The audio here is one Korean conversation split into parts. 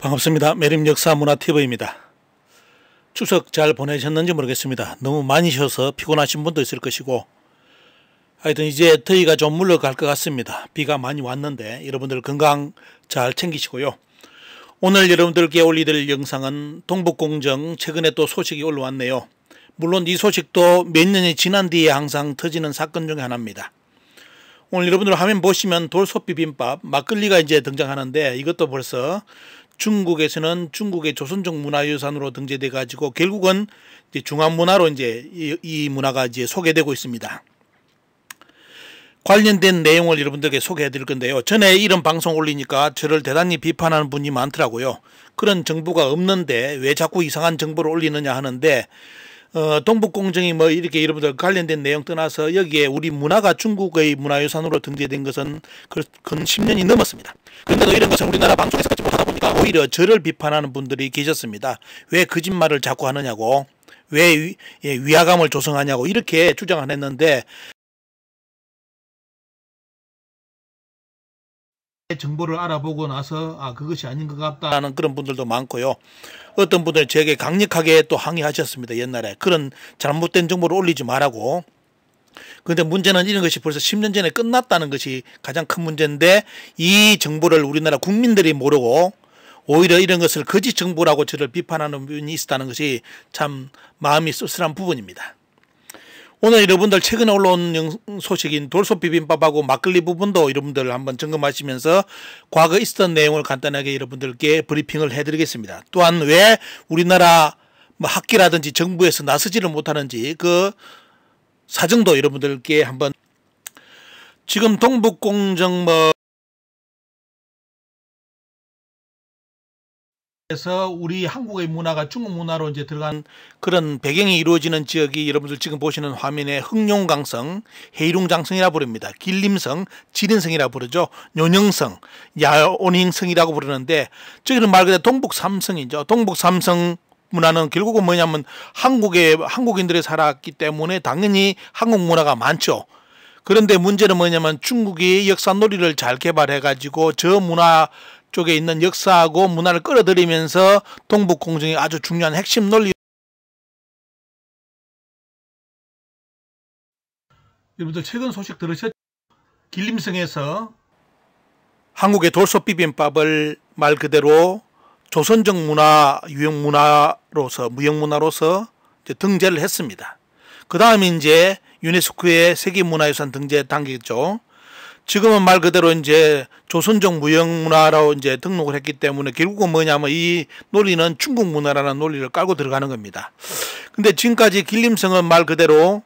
반갑습니다. 매림 역사 문화 TV입니다. 추석 잘 보내셨는지 모르겠습니다. 너무 많이 쉬어서 피곤하신 분도 있을 것이고 하여튼 이제 더위가 좀 물러갈 것 같습니다. 비가 많이 왔는데 여러분들 건강 잘 챙기시고요. 오늘 여러분들께 올리될 영상은 동북공정 최근에 또 소식이 올라왔네요. 물론 이 소식도 몇 년이 지난 뒤에 항상 터지는 사건 중에 하나입니다. 오늘 여러분들 화면 보시면 돌솥비빔밥 막걸리가 이제 등장하는데 이것도 벌써 중국에서는 중국의 조선족 문화유산으로 등재돼 가지고 결국은 이제 중앙문화로 이제 이, 문화가 이제 소개되고 있습니다. 관련된 내용을 여러분들에게 소개해 드릴 건데요. 전에 이런 방송 올리니까 저를 대단히 비판하는 분이 많더라고요. 그런 정보가 없는데 왜 자꾸 이상한 정보를 올리느냐 하는데 어, 동북공정이 뭐 이렇게 여러분들 관련된 내용 떠나서 여기에 우리 문화가 중국의 문화유산으로 등재된 것은 그, 근 10년이 넘었습니다. 그런데도 이런 것은 우리나라 방송에서 같이 못하다 보니까 오히려 저를 비판하는 분들이 계셨습니다. 왜 거짓말을 자꾸 하느냐고. 왜 위, 예, 위화감을 조성하냐고 이렇게 주장을 했는데 정보를 알아보고 나서 아 그것이 아닌 것 같다라는 그런 분들도 많고요. 어떤 분들 저에게 강력하게 또 항의하셨습니다. 옛날에 그런 잘못된 정보를 올리지 말라고. 그런데 문제는 이런 것이 벌써 10년 전에 끝났다는 것이 가장 큰 문제인데 이 정보를 우리나라 국민들이 모르고 오히려 이런 것을 거짓 정보라고 저를 비판하는 분이 있었다는 것이 참 마음이 쓸쓸한 부분입니다. 오늘 여러분들 최근에 올라온 소식인 돌솥 비빔밥하고 막걸리 부분도 여러분들 한번 점검하시면서 과거 있었던 내용을 간단하게 여러분들께 브리핑을 해드리겠습니다. 또한 왜 우리나라 뭐 학기라든지 정부에서 나서지를 못하는지 그 사정도 여러분들께 한번 지금 동북공정 뭐 그래서 우리 한국의 문화가 중국 문화로 이제 들어간 그런 배경이 이루어지는 지역이 여러분들 지금 보시는 화면에 흑룡강성, 해룡장성이라 부릅니다. 길림성, 지린성이라 부르죠. 요녕성, 야온잉성이라고 부르는데 저기는 말 그대로 동북 삼성이죠. 동북 삼성 문화는 결국은 뭐냐면 한국의 한국인들이 살았기 때문에 당연히 한국 문화가 많죠. 그런데 문제는 뭐냐면 중국이 역사놀이를 잘 개발해 가지고 저 문화 쪽에 있는 역사하고 문화를 끌어들이면서 동북공정이 아주 중요한 핵심 논리 여러분들 최근 소식 들으셨죠? 길림성에서 한국의 돌솥 비빔밥을 말 그대로 조선적 문화 유형 문화로서 무형 문화로서 등재를 했습니다. 그 다음에 이제 유네스코의 세계문화유산 등재단계죠 지금은 말 그대로 이제 조선족 무형문화라고 이제 등록을 했기 때문에 결국은 뭐냐면 이 논리는 중국 문화라는 논리를 깔고 들어가는 겁니다. 근데 지금까지 길림성은 말 그대로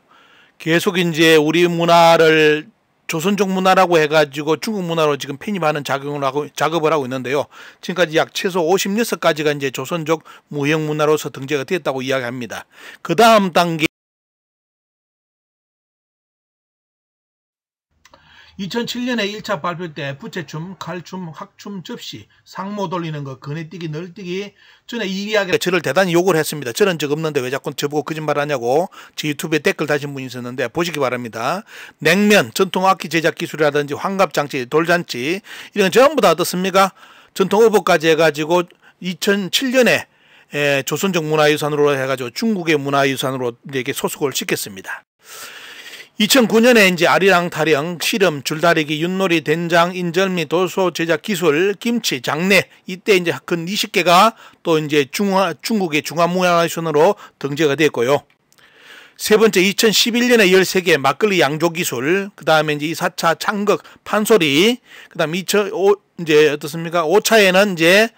계속 이제 우리 문화를 조선족 문화라고 해가지고 중국 문화로 지금 편입하는 작용을 하고 작업을 하고 있는데요. 지금까지 약 최소 56가지가 이제 조선족 무형 문화로서 등재가 되었다고 이야기합니다. 그 다음 단계 2007년에 1차 발표 때 부채춤, 칼춤, 학춤, 접시, 상모 돌리는 거, 거네뛰기, 널뛰기 전에 이야기 네, 저를 대단히 욕을 했습니다. 저는 적 없는데 왜 자꾸 저보고 거짓말하냐고 제 유튜브에 댓글 다신 분이 있었는데 보시기 바랍니다. 냉면, 전통악기 제작 기술이라든지 환갑장치, 돌잔치 이런 전부 다 어떻습니까? 전통어법까지 해가지고 2007년에 조선족 문화유산으로 해가지고 중국의 문화유산으로 이렇게 소속을 시켰습니다. 2009년에 이제 아리랑 타령, 씨름 줄다리기, 윷놀이, 된장, 인절미, 도소 제작 기술, 김치, 장례 이때 이제 근 20개가 또 이제 중화, 중국의 중화문화유산으로 등재가 됐고요. 세 번째 2011년에 13개 막걸리 양조 기술, 그 다음에 이제 4차 창극 판소리, 그 다음에 2 0 5 이제 어떻습니까? 5차에는 이제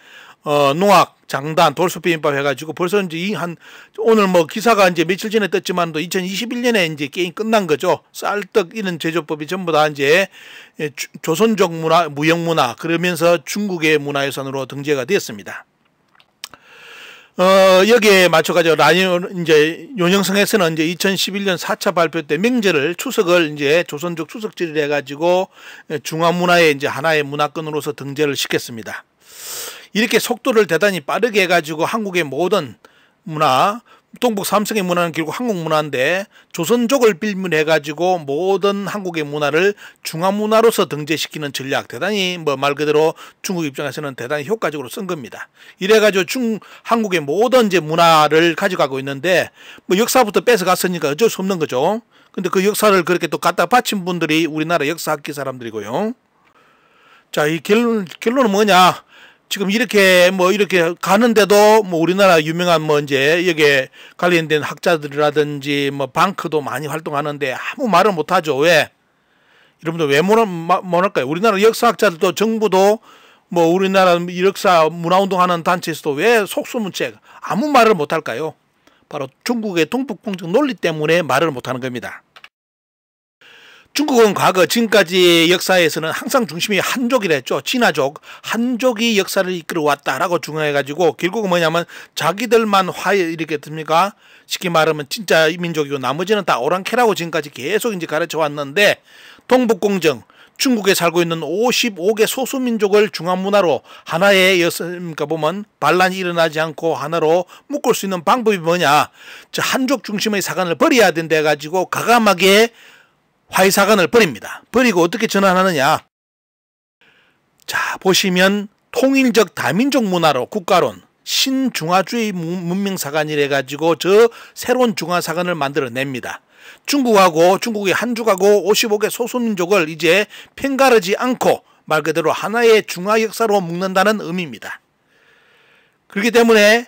어, 농악, 장단, 돌솥비빔밥 해가지고 벌써 이제 이 한, 오늘 뭐 기사가 이제 며칠 전에 떴지만도 2021년에 이제 게임 끝난 거죠. 쌀떡 이런 제조법이 전부 다 이제 예, 조선족 문화, 무형문화, 그러면서 중국의 문화유산으로 등재가 되었습니다. 어, 여기에 맞춰가지고 라니온, 이제, 용영성에서는 이제 2011년 4차 발표 때 명절을, 추석을 이제 조선족 추석질을 해가지고 중화문화의 이제 하나의 문화권으로서 등재를 시켰습니다. 이렇게 속도를 대단히 빠르게 해가지고 한국의 모든 문화 동북 삼성의 문화는 결국 한국 문화인데 조선족을 빌문해 가지고 모든 한국의 문화를 중화 문화로서 등재시키는 전략 대단히 뭐 말 그대로 중국 입장에서는 대단히 효과적으로 쓴 겁니다. 이래 가지고 중 한국의 모든 이제 문화를 가져가고 있는데 뭐 역사부터 뺏어 갔으니까 어쩔 수 없는 거죠. 근데 그 역사를 그렇게 또 갖다 바친 분들이 우리나라 역사학계 사람들이고요. 자, 이 결론 결론은 뭐냐? 지금 이렇게 뭐 이렇게 가는데도 뭐 우리나라 유명한 뭐 이제 여기에 관련된 학자들이라든지 뭐 방크도 많이 활동하는데 아무 말을 못하죠. 왜? 여러분들 왜 못할까요? 우리나라 역사학자들도 정부도 뭐 우리나라 역사 문화운동하는 단체에서도 왜 속수무책 아무 말을 못할까요? 바로 중국의 동북공정 논리 때문에 말을 못하는 겁니다. 중국은 과거 지금까지 역사에서는 항상 중심이 한족이랬죠. 진화족, 한족이 역사를 이끌어왔다라고 중요해가지고 결국은 뭐냐면 자기들만 화해 이렇게 됩니까? 쉽게 말하면 진짜 이 민족이고 나머지는 다 오랑캐라고 지금까지 계속 이제 가르쳐 왔는데 동북공정, 중국에 살고 있는 55개 소수민족을 중앙문화로 하나의 여섯니까 보면 반란이 일어나지 않고 하나로 묶을 수 있는 방법이 뭐냐. 저 한족 중심의 사관을 버려야 된다 해가지고 가감하게 화이사관을 버립니다. 버리고 어떻게 전환하느냐? 자, 보시면 통일적 다민족 문화로 국가론 신중화주의 문명사관이래 가지고 저 새로운 중화사관을 만들어냅니다. 중국하고 중국의 한족하고 55개 소수민족을 이제 편가르지 않고 말 그대로 하나의 중화 역사로 묶는다는 의미입니다. 그렇기 때문에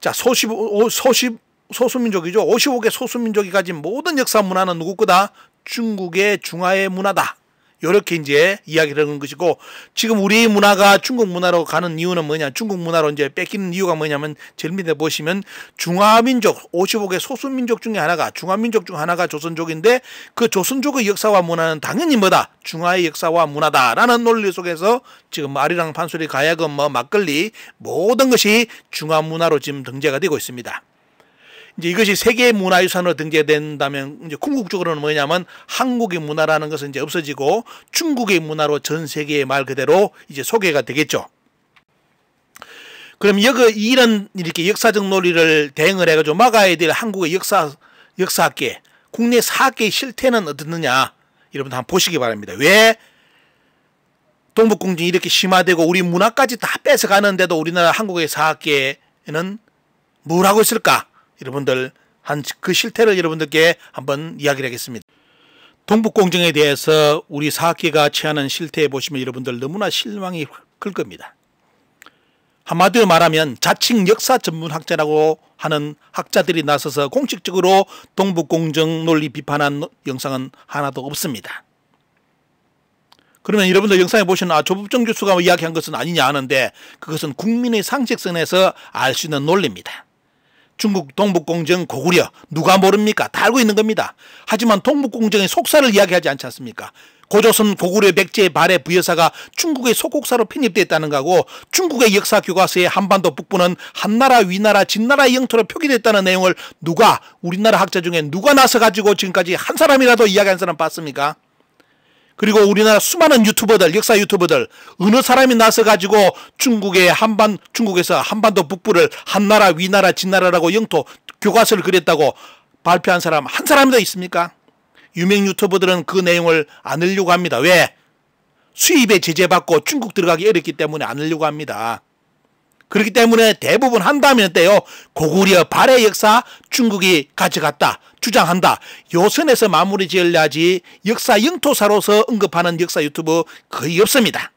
자 소십 소시 소수민족이죠. 55개 소수민족이 가진 모든 역사 문화는 누구 보다 중국의 중화의 문화다. 이렇게 이제 이야기를 하는 것이고 지금 우리 문화가 중국 문화로 가는 이유는 뭐냐 중국 문화로 이제 뺏기는 이유가 뭐냐면 제일 밑 보시면 중화민족 55개 소수민족 중에 하나가 중화민족 중 하나가 조선족인데 그 조선족의 역사와 문화는 당연히 뭐다 중화의 역사와 문화다라는 논리 속에서 지금 말이랑 판소리 가야금 뭐 막걸리 모든 것이 중화 문화로 지금 등재가 되고 있습니다. 이제 이것이 세계 문화유산으로 등재된다면 이제 궁극적으로는 뭐냐면 한국의 문화라는 것은 이제 없어지고 중국의 문화로 전 세계에 말 그대로 이제 소개가 되겠죠. 그럼 여기 이런 이렇게 역사적 논리를 대응을 해가지고 막아야 될 한국의 역사 역사학계 국내 사학계 실태는 어떻느냐 여러분 한번 보시기 바랍니다. 왜 동북공진이 이렇게 심화되고 우리 문화까지 다 뺏어가는데도 우리나라 한국의 사학계는 뭘 하고 있을까? 여러분들 한그 실태를 여러분들께 한번 이야기를 하겠습니다. 동북공정에 대해서 우리 사학계가 취하는 실태에 보시면 여러분들 너무나 실망이 클 겁니다. 한마디로 말하면 자칭 역사 전문학자라고 하는 학자들이 나서서 공식적으로 동북공정 논리 비판한 영상은 하나도 없습니다. 그러면 여러분들 영상에 보시면 아, 조법정 교수가 이야기한 것은 아니냐 하는데 그것은 국민의 상식선에서 알 수 있는 논리입니다. 중국 동북공정 고구려 누가 모릅니까? 다 알고 있는 겁니다. 하지만 동북공정의 속사를 이야기하지 않지 않습니까? 고조선 고구려 백제 발해 부여사가 중국의 소국사로 편입됐다는 거고 중국의 역사 교과서에 한반도 북부는 한나라 위나라 진나라 영토로 표기됐다는 내용을 누가 우리나라 학자 중에 누가 나서 가지고 지금까지 한 사람이라도 이야기한 사람 봤습니까? 그리고 우리나라 수많은 유튜버들, 역사 유튜버들, 어느 사람이 나서 가지고 중국의 한반, 중국에서 한반도 북부를 한나라, 위나라, 진나라라고 영토 교과서를 그렸다고 발표한 사람 한 사람도 있습니까? 유명 유튜버들은 그 내용을 안으려고 합니다. 왜? 수입에 제재받고 중국 들어가기 어렵기 때문에 안으려고 합니다. 그렇기 때문에 대부분 한다면 때요 고구려 발해 역사 중국이 가져갔다 주장한다. 요선에서 마무리 지어야지 역사 영토사로서 언급하는 역사 유튜브 거의 없습니다.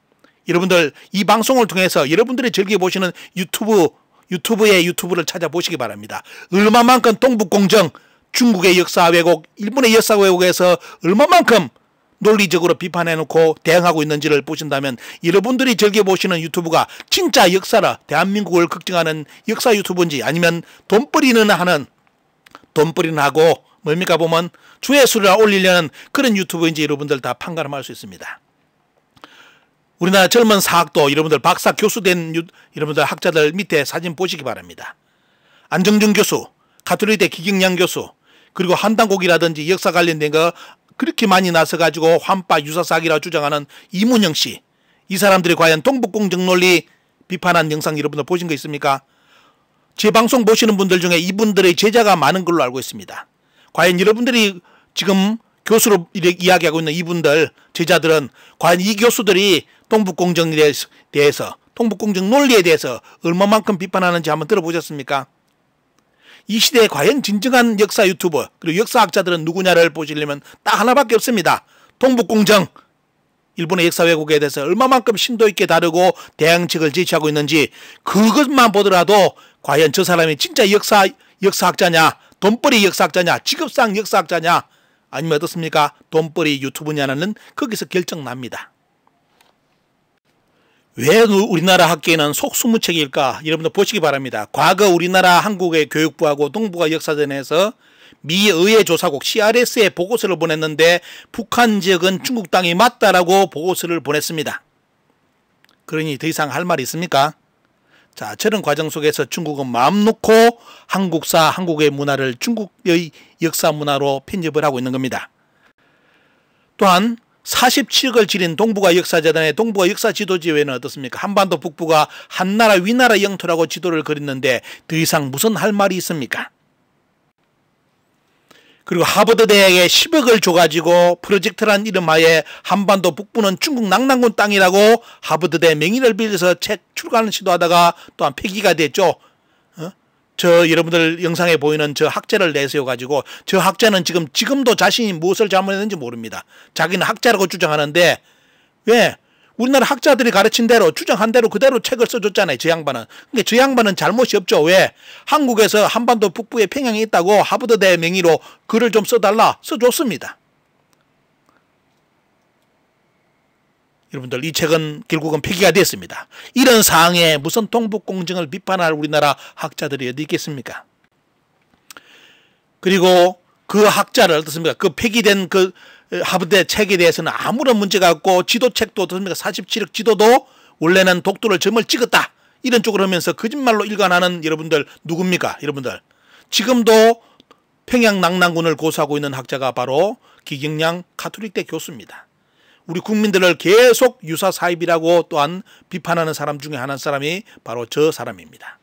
여러분들 이 방송을 통해서 여러분들이 즐겨보시는 유튜브 유튜브의 유튜브를 찾아보시기 바랍니다. 얼마만큼 동북공정 중국의 역사 왜곡 일본의 역사 왜곡에서 얼마만큼 논리적으로 비판해놓고 대응하고 있는지를 보신다면 여러분들이 즐겨보시는 유튜브가 진짜 역사라 대한민국을 걱정하는 역사 유튜브인지 아니면 돈벌이는 하는 돈벌이는 하고 뭡니까 보면 조의수를 올리려는 그런 유튜브인지 여러분들 다 판가름할 수 있습니다. 우리나라 젊은 사학도 여러분들 박사 교수된 유, 여러분들 학자들 밑에 사진 보시기 바랍니다. 안정준 교수, 카톨릭대 기경양 교수, 그리고 한단곡이라든지 역사 관련된 거 그렇게 많이 나서 가지고 환빠 유사사기라 주장하는 이문영 씨, 이 사람들이 과연 동북공정 논리 비판한 영상 여러분들 보신 거 있습니까? 제 방송 보시는 분들 중에 이분들의 제자가 많은 걸로 알고 있습니다. 과연 여러분들이 지금 교수로 이야기하고 있는 이분들 제자들은 과연 이 교수들이 동북공정에 대해서 동북공정 논리에 대해서 얼마만큼 비판하는지 한번 들어보셨습니까? 이 시대에 과연 진정한 역사 유튜버 그리고 역사학자들은 누구냐를 보시려면 딱 하나밖에 없습니다. 동북공정 일본의 역사 왜곡에 대해서 얼마만큼 심도 있게 다루고 대항책을 제시하고 있는지 그것만 보더라도 과연 저 사람이 진짜 역사 역사학자냐 돈벌이 역사학자냐 직업상 역사학자냐 아니면 어떻습니까 돈벌이 유튜브냐는 거기서 결정납니다. 왜 우리나라 학계는 속수무책일까 여러분들 보시기 바랍니다. 과거 우리나라 한국의 교육부하고 동북아 역사전에서 미 의회 조사국 CRS에 보고서를 보냈는데 북한 지역은 중국 땅이 맞다라고 보고서를 보냈습니다. 그러니 더 이상 할 말이 있습니까? 자, 저런 과정 속에서 중국은 마음 놓고 한국사, 한국의 문화를 중국의 역사 문화로 편집을 하고 있는 겁니다. 또한 47억을 지닌 동북아 역사재단의 동북아 역사지도지회는 어떻습니까? 한반도 북부가 한나라 위나라 영토라고 지도를 그렸는데 더 이상 무슨 할 말이 있습니까? 그리고 하버드 대학에 10억을 줘가지고 프로젝트란 이름하에 한반도 북부는 중국 낙랑군 땅이라고 하버드 대명인을 빌려서 책 출간을 시도하다가 또한 폐기가 됐죠. 저 여러분들 영상에 보이는 저 학자를 내세워 가지고 저 학자는 지금 지금도 자신이 무엇을 잘못했는지 모릅니다. 자기는 학자라고 주장하는데 왜 우리나라 학자들이 가르친 대로 주장한 대로 그대로 책을 써줬잖아요. 저 양반은. 근데 저 양반은 잘못이 없죠. 왜? 한국에서 한반도 북부에 평양이 있다고 하버드대 명의로 글을 좀 써달라 써줬습니다. 여러분들 이 책은 결국은 폐기가 됐습니다. 이런 상황에 무슨 동북공정을 비판할 우리나라 학자들이 어디 있겠습니까? 그리고 그 학자를 어떻습니까? 그 폐기된 그 하버드 책에 대해서는 아무런 문제가 없고 지도책도 어떻습니까? 47억 지도도 원래는 독도를 점을 찍었다. 이런 쪽으로 하면서 거짓말로 일관하는 여러분들 누굽니까? 여러분들 지금도 평양 낙랑군을 고수하고 있는 학자가 바로 기경량 카톨릭대 교수입니다. 우리 국민들을 계속 유사 사입이라고 또한 비판하는 사람 중에 한 사람이 바로 저 사람입니다.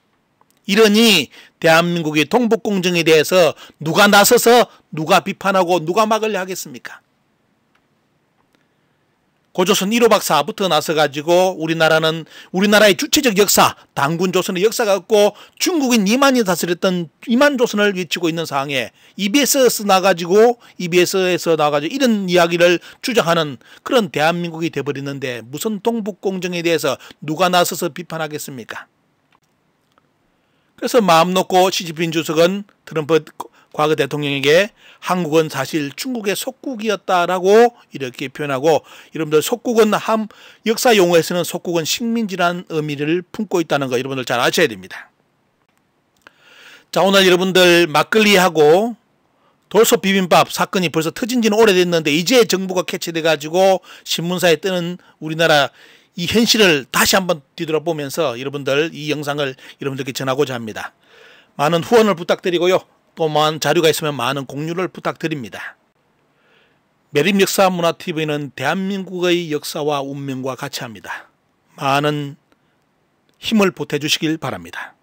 이러니 대한민국의 통북공정에 대해서 누가 나서서 누가 비판하고 누가 막으려 하겠습니까? 고조선 1호 박사부터 나서가지고 우리나라는 우리나라의 주체적 역사, 당군 조선의 역사가 없고 중국인 이만이 다스렸던 이만 조선을 외치고 있는 상황에 EBS에서 나가지고 EBS에서 나가지고 이런 이야기를 주장하는 그런 대한민국이 돼버리는데 무슨 동북공정에 대해서 누가 나서서 비판하겠습니까? 그래서 마음 놓고 시진핑 주석은 트럼프 과거 대통령에게 한국은 사실 중국의 속국이었다라고 이렇게 표현하고 여러분들 속국은 함 역사 용어에서는 속국은 식민지란 의미를 품고 있다는 거 여러분들 잘 아셔야 됩니다. 자 오늘 여러분들 막걸리하고 돌솥 비빔밥 사건이 벌써 터진 지는 오래됐는데 이제 정부가 캐치돼 가지고 신문사에 뜨는 우리나라 이 현실을 다시 한번 뒤돌아보면서 여러분들 이 영상을 여러분들께 전하고자 합니다. 많은 후원을 부탁드리고요. 또한 자료가 있으면 많은 공유를 부탁드립니다. 매립역사문화TV는 대한민국의 역사와 운명과 같이 합니다. 많은 힘을 보태주시길 바랍니다.